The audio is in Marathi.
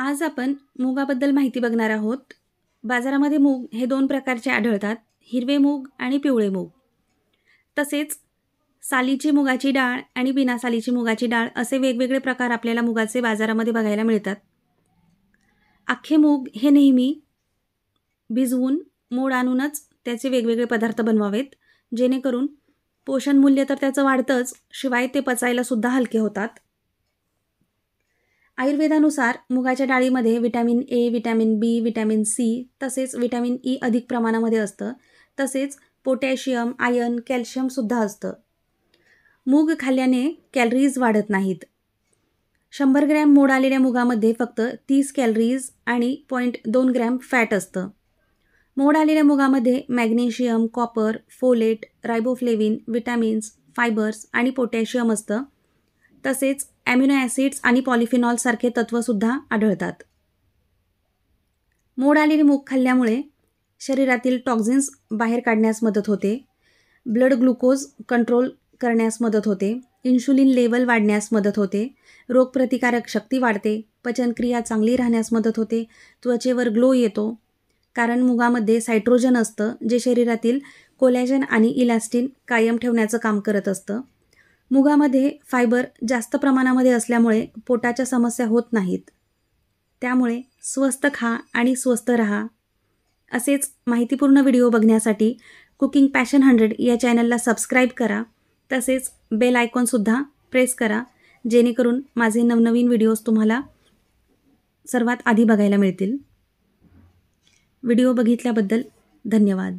आज आपण मुगाबद्दल माहिती बघणार आहोत बाजारामध्ये मूग हे दोन प्रकारचे आढळतात हिरवे मूग आणि पिवळे मूग तसेच सालीची मुगाची डाळ आणि बिना सालीची मुगाची डाळ असे वेगवेगळे प्रकार आपल्याला मुगाचे बाजारामध्ये बघायला मिळतात अख्खे मूग हे नेहमी भिजवून मोड आणूनच त्याचे वेगवेगळे पदार्थ बनवावेत जेणेकरून मूल्य तर त्याचं वाढतंच शिवाय ते पचायलासुद्धा हलके होतात आयुर्वेदानुसार मुगाच्या डाळीमध्ये vitamin A vitamin B vitamin C तसेच विटॅमिन ई अधिक प्रमाणामध्ये असतं तसेच पोटॅशियम आयर्न कॅल्शियमसुद्धा असतं मूग खाल्ल्याने कॅलरीज वाढत नाहीत शंभर ग्रॅम मोड आलेल्या मुगामध्ये फक्त तीस कॅलरीज आणि पॉईंट दोन ग्रॅम फॅट असतं मोड आलेल्या मुगामध्ये magnesium copper folate riboflavin vitamins fibres आणि पोटॅशियम असतं तसेच ॲमिनो ॲसिड्स आणि पॉलिफिनॉलसारखे तत्त्वसुद्धा आढळतात मोड आलेले मूग खाल्ल्यामुळे शरीरातील टॉक्झिन्स बाहेर काढण्यास मदत होते ब्लड ग्लुकोज कंट्रोल करण्यास मदत होते इन्शुलिन लेवल वाढण्यास मदत होते रोगप्रतिकारक शक्ती वाढते पचनक्रिया चांगली राहण्यास मदत होते त्वचेवर ग्लो येतो कारण मुगामध्ये सायट्रोजन असतं जे शरीरातील कोलॅजन आणि इलास्टिन कायम ठेवण्याचं काम करत असतं मुगामध्ये फायबर जास्त प्रमाणामध्ये असल्यामुळे पोटाच्या समस्या होत नाहीत त्यामुळे स्वस्त खा आणि स्वस्त रहा असेच माहितीपूर्ण व्हिडिओ बघण्यासाठी कुकिंग पॅशन हंड्रेड या चॅनलला सबस्क्राईब करा तसेच बेल आयकॉनसुद्धा प्रेस करा जेणेकरून माझे नवनवीन व्हिडिओज तुम्हाला सर्वात आधी बघायला मिळतील व्हिडिओ बघितल्याबद्दल धन्यवाद